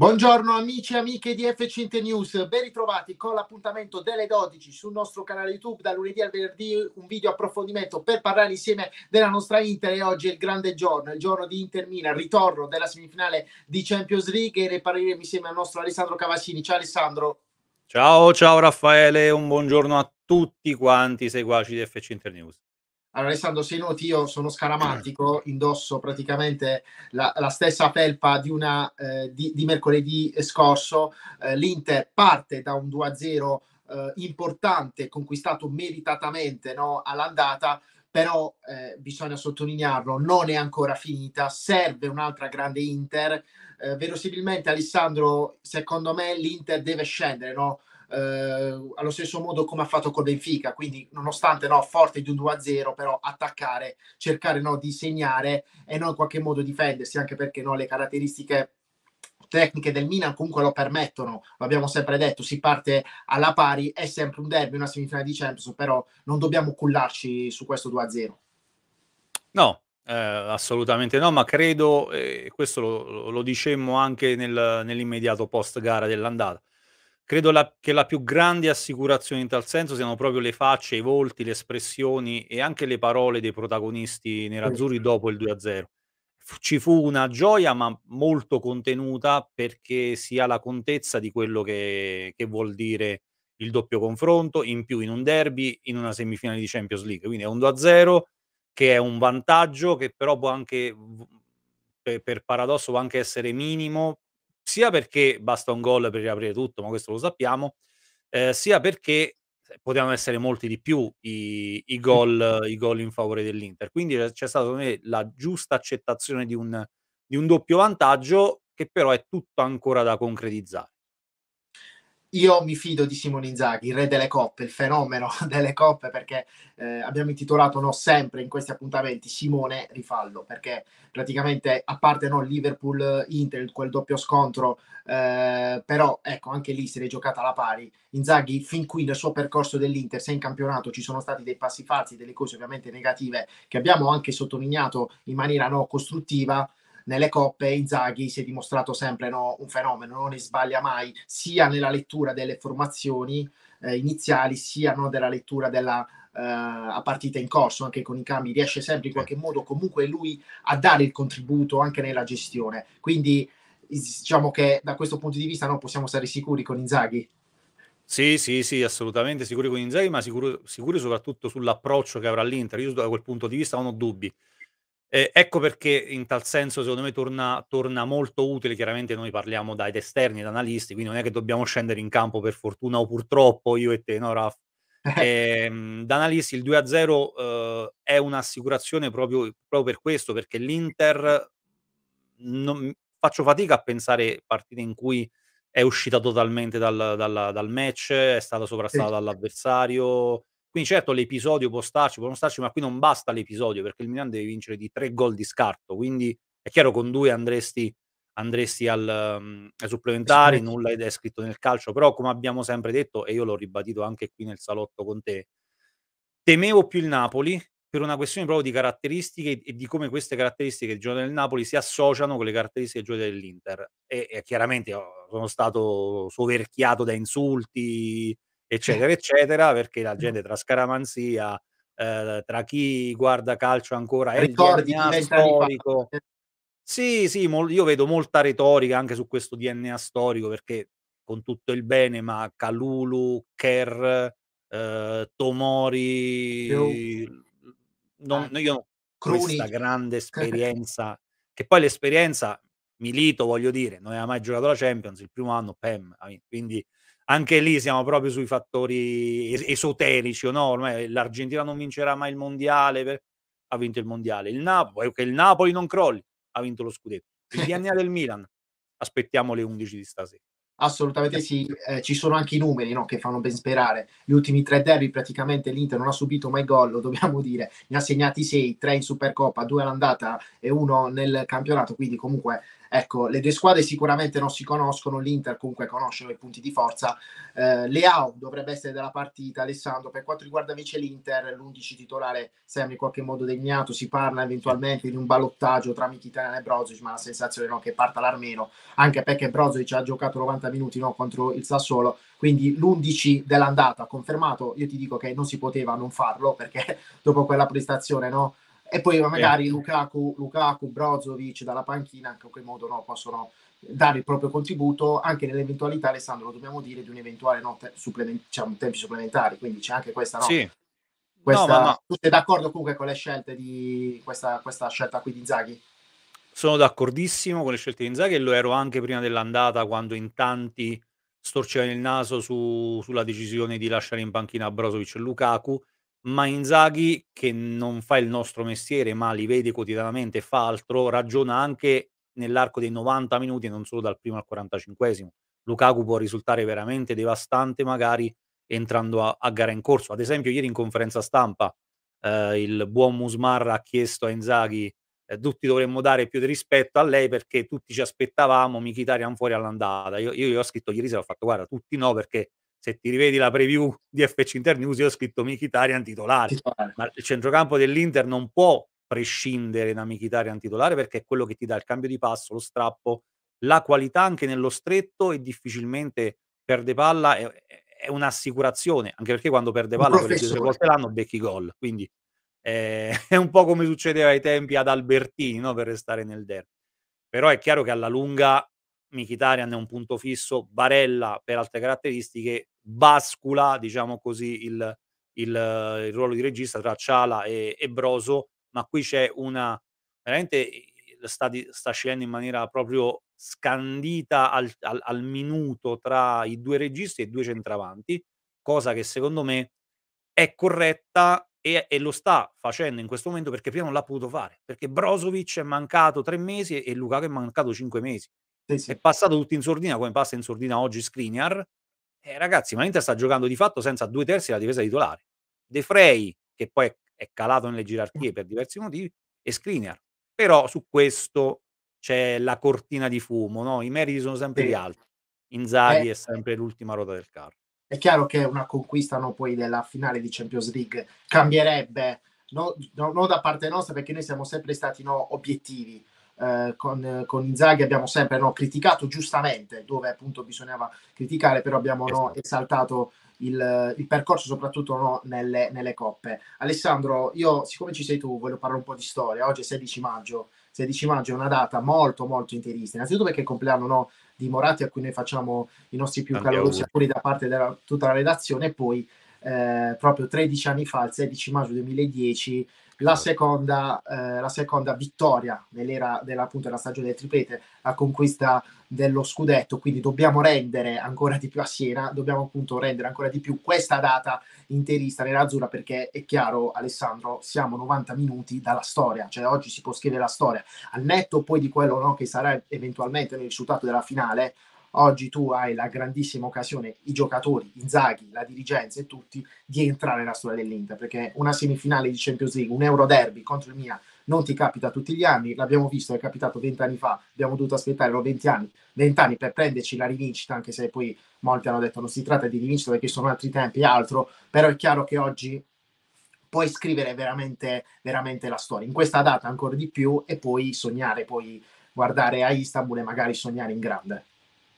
Buongiorno amici e amiche di Fcint News, ben ritrovati con l'appuntamento delle 12 sul nostro canale YouTube da lunedì al venerdì un video approfondimento per parlare insieme della nostra Inter e oggi è il grande giorno, il giorno di Inter Milan, ritorno della semifinale di Champions League e ne insieme al nostro Alessandro Cavassini. Ciao Alessandro. Ciao, ciao Raffaele, un buongiorno a tutti quanti seguaci di Fcint News. Allora, Alessandro, se noti, io sono scaramantico, certo. indosso praticamente la, la stessa felpa di, una, eh, di, di mercoledì scorso. Eh, L'Inter parte da un 2-0 eh, importante, conquistato meritatamente no, all'andata, però eh, bisogna sottolinearlo, non è ancora finita, serve un'altra grande Inter. Eh, verosimilmente, Alessandro, secondo me l'Inter deve scendere, no? eh, allo stesso modo come ha fatto con Benfica, quindi nonostante no, forte di un 2-0, però attaccare, cercare no, di segnare e non in qualche modo difendersi, anche perché no, le caratteristiche tecniche del Milan comunque lo permettono, l'abbiamo sempre detto, si parte alla pari, è sempre un derby, una semifinale di Champions, però non dobbiamo cullarci su questo 2-0. No, eh, assolutamente no, ma credo, e eh, questo lo, lo dicemmo anche nel, nell'immediato post gara dell'andata, Credo la, che la più grande assicurazione in tal senso siano proprio le facce, i volti, le espressioni e anche le parole dei protagonisti nerazzurri dopo il 2-0. Ci fu una gioia, ma molto contenuta, perché si ha la contezza di quello che, che vuol dire il doppio confronto, in più in un derby, in una semifinale di Champions League. Quindi è un 2-0 che è un vantaggio che però può anche, per, per paradosso, può anche essere minimo sia perché basta un gol per riaprire tutto, ma questo lo sappiamo, eh, sia perché eh, potevano essere molti di più i, i, gol, i gol in favore dell'Inter. Quindi c'è stata la giusta accettazione di un, di un doppio vantaggio che però è tutto ancora da concretizzare. Io mi fido di Simone Inzaghi, il re delle coppe, il fenomeno delle coppe, perché eh, abbiamo intitolato no, sempre in questi appuntamenti Simone Rifallo, perché praticamente a parte no, Liverpool-Inter, quel doppio scontro, eh, però ecco anche lì se l'è giocata alla pari. Inzaghi fin qui nel suo percorso dell'Inter, se in campionato ci sono stati dei passi falsi, delle cose ovviamente negative che abbiamo anche sottolineato in maniera no, costruttiva, nelle coppe Inzaghi si è dimostrato sempre no, un fenomeno, non ne sbaglia mai, sia nella lettura delle formazioni eh, iniziali, sia no, della lettura della eh, a partita in corso, anche con i cambi, riesce sempre in qualche modo comunque lui a dare il contributo anche nella gestione. Quindi diciamo che da questo punto di vista no, possiamo stare sicuri con Inzaghi. Sì, sì, sì, assolutamente sicuri con Inzaghi, ma sicuri, sicuri soprattutto sull'approccio che avrà l'Inter. Io da quel punto di vista non ho dubbi eh, ecco perché in tal senso secondo me torna, torna, molto utile, chiaramente noi parliamo da ed esterni, da analisti, quindi non è che dobbiamo scendere in campo per fortuna o purtroppo io e te, no Raf? Eh, ehm, da analisti il 2-0 eh, è un'assicurazione proprio, proprio, per questo, perché l'Inter non, faccio fatica a pensare partite in cui è uscita totalmente dal, dal, dal match, è stata sovrastata dall'avversario, quindi certo l'episodio può starci, può non starci, ma qui non basta l'episodio perché il Milan deve vincere di tre gol di scarto. Quindi è chiaro con due andresti, andresti al, um, ai supplementari, sì. nulla ed è scritto nel calcio, però come abbiamo sempre detto, e io l'ho ribadito anche qui nel salotto con te, temevo più il Napoli per una questione proprio di caratteristiche e di come queste caratteristiche del giocatore del Napoli si associano con le caratteristiche del giocatore dell'Inter. E, e chiaramente oh, sono stato soverchiato da insulti, eccetera, eccetera, perché la gente tra scaramanzia, eh, tra chi guarda calcio ancora, Ricordi, è il storico. Sì, sì, mol- io vedo molta retorica anche su questo DNA storico perché con tutto il bene, ma Calulu, Kerr, eh, Tomori, Più. non, ah, io non questa grande esperienza, che poi l'esperienza, Milito voglio dire, non aveva mai giocato la Champions, il primo anno, Pem, quindi anche lì siamo proprio sui fattori es- esoterici, no? Ormai l'Argentina non vincerà mai il mondiale, per... ha vinto il mondiale. Il Napoli, che il Napoli non crolli, ha vinto lo scudetto. Il DNA del Milan, aspettiamo le 11 di stasera. Assolutamente sì, eh, ci sono anche i numeri no, che fanno ben sperare. Gli ultimi tre derby praticamente l'Inter non ha subito mai gol, lo dobbiamo dire. Ne ha segnati sei, tre in Supercoppa, due all'andata e uno nel campionato, quindi comunque Ecco, le due squadre sicuramente non si conoscono, l'Inter comunque conosce i punti di forza. Eh, Leao dovrebbe essere della partita, Alessandro. Per quanto riguarda invece l'Inter, l'11 titolare sembra in qualche modo degnato, si parla eventualmente di un ballottaggio tra Mkhitaryan e Brozovic, ma la sensazione no, che parta l'armeno, anche perché Brozovic ha giocato 90 minuti no, contro il Sassuolo, quindi l'11 dell'andata confermato, io ti dico che non si poteva non farlo perché dopo quella prestazione no, e poi magari yeah. Lukaku, Lukaku, Brozovic dalla panchina, anche in quel modo no, possono dare il proprio contributo anche nell'eventualità, Alessandro, lo dobbiamo dire, di un'eventuale no, te- supplement- cioè, diciamo, un tempi supplementari. Quindi c'è anche questa, no? Sì. Questa, no, ma, Tu sei d'accordo comunque con le scelte di questa, questa scelta qui di Zaghi? Sono d'accordissimo con le scelte di Inzaghi e lo ero anche prima dell'andata quando in tanti storcevano il naso su, sulla decisione di lasciare in panchina Brozovic e Lukaku ma Inzaghi, che non fa il nostro mestiere, ma li vede quotidianamente, fa altro, ragiona anche nell'arco dei 90 minuti e non solo dal primo al 45 Lukaku può risultare veramente devastante magari entrando a, a gara in corso. Ad esempio ieri in conferenza stampa eh, il buon Musmar ha chiesto a Inzaghi eh, tutti dovremmo dare più di rispetto a lei perché tutti ci aspettavamo Michitarian fuori all'andata. Io, io gli ho scritto ieri sera, ho fatto guarda, tutti no perché se ti rivedi la preview di FC Internews, io ho scritto Michitarian titolare. titolare. Ma il centrocampo dell'Inter non può prescindere da Michitarian titolare perché è quello che ti dà il cambio di passo, lo strappo, la qualità anche nello stretto e difficilmente perde palla. È, è un'assicurazione, anche perché quando perde palla quelle due volte l'anno becchi gol. Quindi eh, è un po' come succedeva ai tempi ad Albertini, no? per restare nel derby. Però è chiaro che alla lunga Michitarian è un punto fisso, Barella per altre caratteristiche bascula, diciamo così, il, il, il ruolo di regista tra Ciala e, e, Broso, ma qui c'è una veramente sta, di, sta scegliendo in maniera proprio scandita al, al, al, minuto tra i due registi e i due centravanti, cosa che secondo me è corretta e, e, lo sta facendo in questo momento perché prima non l'ha potuto fare, perché Brozovic è mancato tre mesi e, e Lukaku è mancato cinque mesi. Sì, sì. È passato tutto in sordina come passa in sordina oggi Skriniar eh, ragazzi, ma l'Inter sta giocando di fatto senza due terzi la difesa titolare. De Frey, che poi è calato nelle mm. gerarchie per diversi motivi, e Skriniar. Però su questo c'è la cortina di fumo, no? I meriti sono sempre sì. gli altri. Inzaghi eh. è sempre l'ultima ruota del carro. È chiaro che una conquista no, poi della finale di Champions League cambierebbe, no, no, no da parte nostra, perché noi siamo sempre stati obiettivi, eh, con, eh, con, Inzaghi abbiamo sempre no, criticato giustamente, dove appunto bisognava criticare, però abbiamo no, esatto. esaltato il, il, percorso, soprattutto no, nelle, nelle, coppe. Alessandro, io siccome ci sei tu, voglio parlare un po' di storia. Oggi è 16 maggio. 16 maggio è una data molto molto interista, innanzitutto perché è il compleanno no, di Moratti a cui noi facciamo i nostri più calorosi auguri da parte di tutta la redazione e poi eh, proprio 13 anni fa, il 16 maggio 2010, la seconda, eh, la seconda vittoria dell'era, della, appunto, della stagione del triplete, la conquista dello scudetto, quindi dobbiamo rendere ancora di più a Siena, dobbiamo appunto rendere ancora di più questa data interista nerazzurra perché è chiaro Alessandro, siamo 90 minuti dalla storia, cioè oggi si può scrivere la storia, al netto poi di quello no, che sarà eventualmente nel risultato della finale, Oggi tu hai la grandissima occasione, i giocatori, Inzaghi, la dirigenza e tutti, di entrare nella storia dell'Inter, perché una semifinale di Champions League, un Euro Derby contro il Milan, non ti capita tutti gli anni, l'abbiamo visto, è capitato vent'anni fa, abbiamo dovuto aspettare 20 anni, 20 anni per prenderci la rivincita, anche se poi molti hanno detto non si tratta di rivincita perché sono altri tempi e altro, però è chiaro che oggi puoi scrivere veramente, veramente la storia, in questa data ancora di più e poi sognare, poi guardare a Istanbul e magari sognare in grande.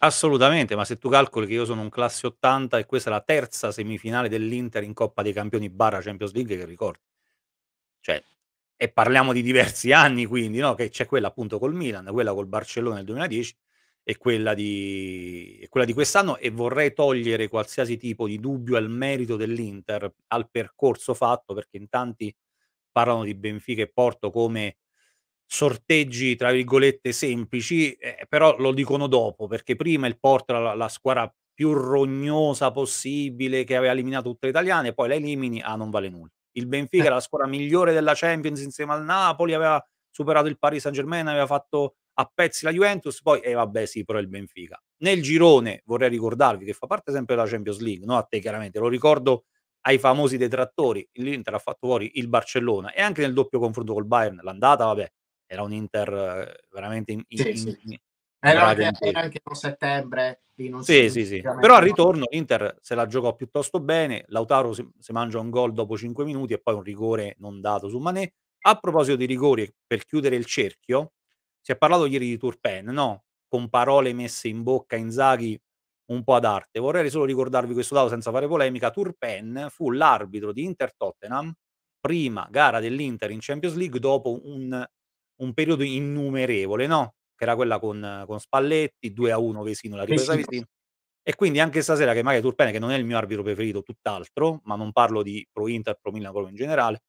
Assolutamente, ma se tu calcoli che io sono un classe 80 e questa è la terza semifinale dell'Inter in Coppa dei Campioni barra Champions League che ricordi. Cioè, e parliamo di diversi anni quindi, no? Che c'è quella appunto col Milan, quella col Barcellona nel 2010 e quella di, e quella di quest'anno e vorrei togliere qualsiasi tipo di dubbio al merito dell'Inter, al percorso fatto, perché in tanti parlano di Benfica e Porto come sorteggi, tra virgolette, semplici, eh, però lo dicono dopo, perché prima il Porto era la, la squadra più rognosa possibile che aveva eliminato tutte le italiane, poi la elimini, ah, non vale nulla. Il Benfica eh. era la squadra migliore della Champions insieme al Napoli, aveva superato il Paris Saint-Germain, aveva fatto a pezzi la Juventus, poi, e eh, vabbè, sì, però il Benfica. Nel girone, vorrei ricordarvi che fa parte sempre della Champions League, no a te chiaramente, lo ricordo ai famosi detrattori, l'Inter ha fatto fuori il Barcellona e anche nel doppio confronto col Bayern, l'andata, vabbè, era un Inter eh, veramente in, in, sì, sì. in era anche, era anche a settembre lì non sì, sì, sì. però al ritorno l'Inter se la giocò piuttosto bene Lautaro si, si mangia un gol dopo 5 minuti e poi un rigore non dato su Manè a proposito di rigori per chiudere il cerchio si è parlato ieri di Turpen no? con parole messe in bocca Inzaghi un po' ad arte vorrei solo ricordarvi questo dato senza fare polemica Turpen fu l'arbitro di Inter Tottenham prima gara dell'Inter in Champions League dopo un un periodo innumerevole, no? Che era quella con, con Spalletti, 2 a 1 Vesino, la ripresa Vesino. E quindi anche stasera che magari Turpene, che non è il mio arbitro preferito, tutt'altro, ma non parlo di pro Inter, pro Milan, proprio in generale,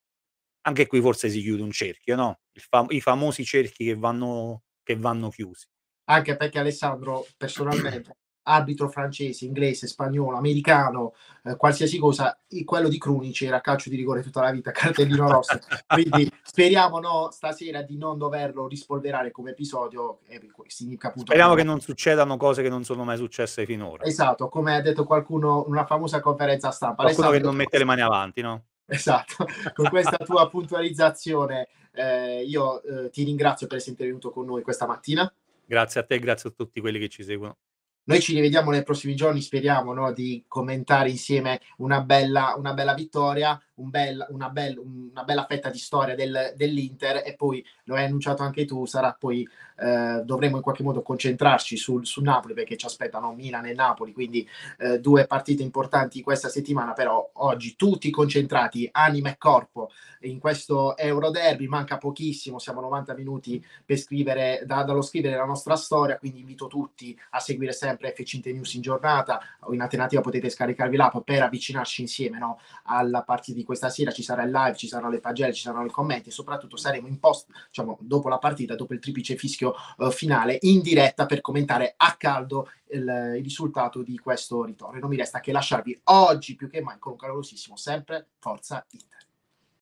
anche qui forse si chiude un cerchio, no? Fam- I famosi cerchi che vanno, che vanno chiusi. Anche perché Alessandro, personalmente, arbitro francese, inglese, spagnolo, americano, eh, qualsiasi cosa, e quello di Crunici era calcio di rigore tutta la vita, cartellino rosso. Quindi speriamo no, stasera di non doverlo rispolverare come episodio. Eh, significa appunto speriamo che non succedano cose che non sono mai successe finora. Esatto, come ha detto qualcuno in una famosa conferenza stampa. Qualcuno Alessandro, che non mette le mani avanti, no? Esatto, con questa tua puntualizzazione eh, io eh, ti ringrazio per essere venuto con noi questa mattina. Grazie a te, grazie a tutti quelli che ci seguono. Noi ci rivediamo nei prossimi giorni, speriamo no, di commentare insieme una bella, una bella vittoria, un bel, una, bel, una, bella fetta di storia del, dell'Inter e poi, lo hai annunciato anche tu, sarà poi eh, dovremo in qualche modo concentrarci sul, sul Napoli perché ci aspettano Milan e Napoli, quindi eh, due partite importanti questa settimana, però oggi tutti concentrati, anima e corpo, in questo Euroderby, manca pochissimo, siamo 90 minuti per scrivere, da, dallo scrivere la nostra storia, quindi invito tutti a seguire sempre sempre F5 News in giornata o in alternativa potete scaricarvi l'app per avvicinarci insieme no, alla partita di questa sera, ci sarà il live, ci saranno le pagelle, ci saranno i commenti e soprattutto saremo in post, diciamo, dopo la partita, dopo il triplice fischio uh, finale, in diretta per commentare a caldo il, il, risultato di questo ritorno. E non mi resta che lasciarvi oggi più che mai con un calorosissimo sempre Forza Italia.